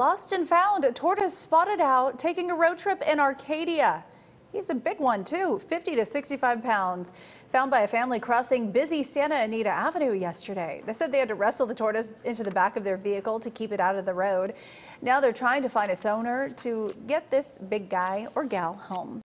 Lost and found, A tortoise spotted out taking a road trip in Arcadia. He's a big one too, 50 to 65 pounds. Found by a family crossing busy Santa Anita Avenue yesterday. They said they had to wrestle the tortoise into the back of their vehicle to keep it out of the road. Now they're trying to find its owner to get this big guy or gal home.